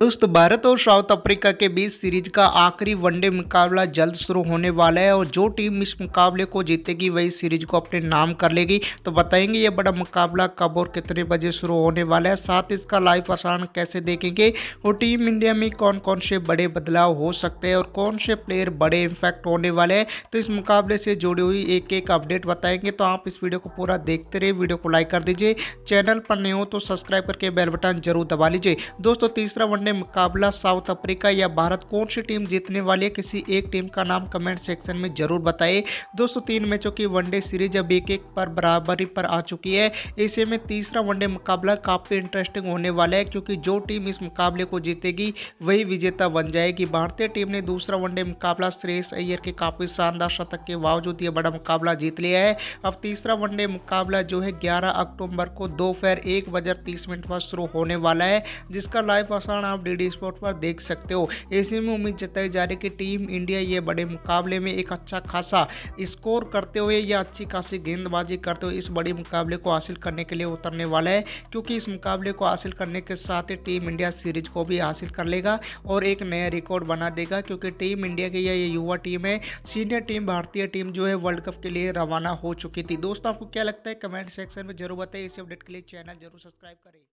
दोस्तों भारत और south Africa के बीच सीरीज का आखिरी वनडे मुकाबला जल्द शुरू होने वाला है और जो टीम इस मुकाबले को जीतेगी वही सीरीज को अपने नाम कर लेगी तो बताएंगे ये बड़ा मुकाबला कब और कितने बजे शुरू होने वाला है साथ इसका लाइव प्रसारण कैसे देखेंगे और टीम इंडिया में कौन कौन से बड़े बदलाव हो सकते हैं और कौन से प्लेयर बड़े इम्फेक्ट होने वाले हैं तो इस मुकाबले से जुड़ी हुई एक एक अपडेट बताएंगे तो आप इस वीडियो को पूरा देखते रहे वीडियो को लाइक कर दीजिए चैनल पर नहीं हो तो सब्सक्राइब करके बेल बटन जरूर दबा लीजिए दोस्तों तीसरा वनडे सामने मुकाबला साउथ अफ्रीका या भारत कौन सी टीम जीतने वाली है किसी एक टीम का नाम कमेंट सेक्शन में जरूर बताइए दोस्तों तीन मैचों की वनडे सीरीज अब एक एक पर बराबरी पर आ चुकी है ऐसे में तीसरा वनडे मुकाबला काफ़ी इंटरेस्टिंग होने वाला है क्योंकि जो टीम इस मुकाबले को जीतेगी वही विजेता बन जाएगी भारतीय टीम ने दूसरा वनडे मुकाबला श्रेष अय्यर के काफ़ी शानदार शतक के बावजूद यह बड़ा मुकाबला जीत लिया है अब तीसरा वनडे मुकाबला जो है ग्यारह अक्टूबर को दोपहर एक बजे तीस मिनट पर शुरू होने वाला है जिसका लाइव प्रसारण आप डी स्पोर्ट पर देख सकते हो ऐसे में उम्मीद जताई जा रही है कि टीम इंडिया ये बड़े मुकाबले में एक अच्छा खासा स्कोर करते हुए या अच्छी खासी गेंदबाजी करते हुए इस बड़े मुकाबले को हासिल करने के लिए उतरने वाला है क्योंकि इस मुकाबले को हासिल करने के साथ ही टीम इंडिया सीरीज को भी हासिल कर लेगा और एक नया रिकॉर्ड बना देगा क्योंकि टीम इंडिया की यह युवा टीम है सीनियर टीम भारतीय टीम जो है वर्ल्ड कप के लिए रवाना हो चुकी थी दोस्तों आपको क्या लगता है कमेंट सेक्शन में जरूर बताइए इसी अपडेट के लिए चैनल जरूर सब्सक्राइब करें